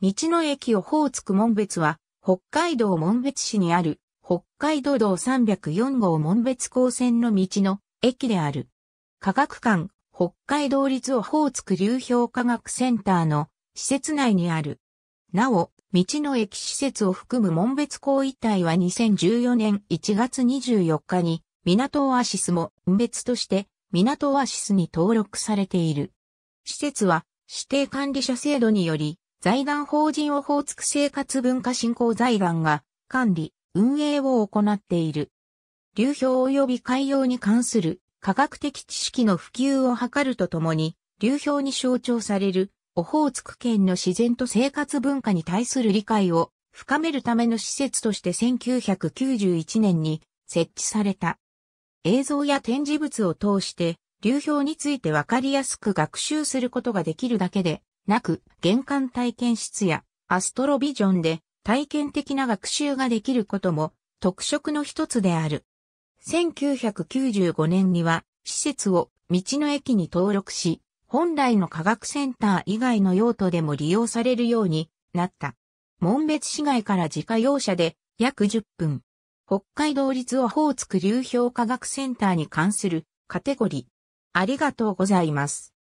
道の駅オホーツク門別は、北海道門別市にある、北海道道304号門別高線の道の駅である。科学館、北海道立オホーツク流氷科学センターの施設内にある。なお、道の駅施設を含む門別港一帯は2014年1月24日に、港オアシスも門別として、港オアシスに登録されている。施設は、指定管理者制度により、財団法人オホーツク生活文化振興財団が管理、運営を行っている。流氷及び海洋に関する科学的知識の普及を図るとともに、流氷に象徴されるオホーツク県の自然と生活文化に対する理解を深めるための施設として1991年に設置された。映像や展示物を通して流氷についてわかりやすく学習することができるだけで、なく、玄関体験室やアストロビジョンで体験的な学習ができることも特色の一つである。1995年には施設を道の駅に登録し、本来の科学センター以外の用途でも利用されるようになった。門別市街から自家用車で約10分。北海道立オホーツク流氷科学センターに関するカテゴリー。ありがとうございます。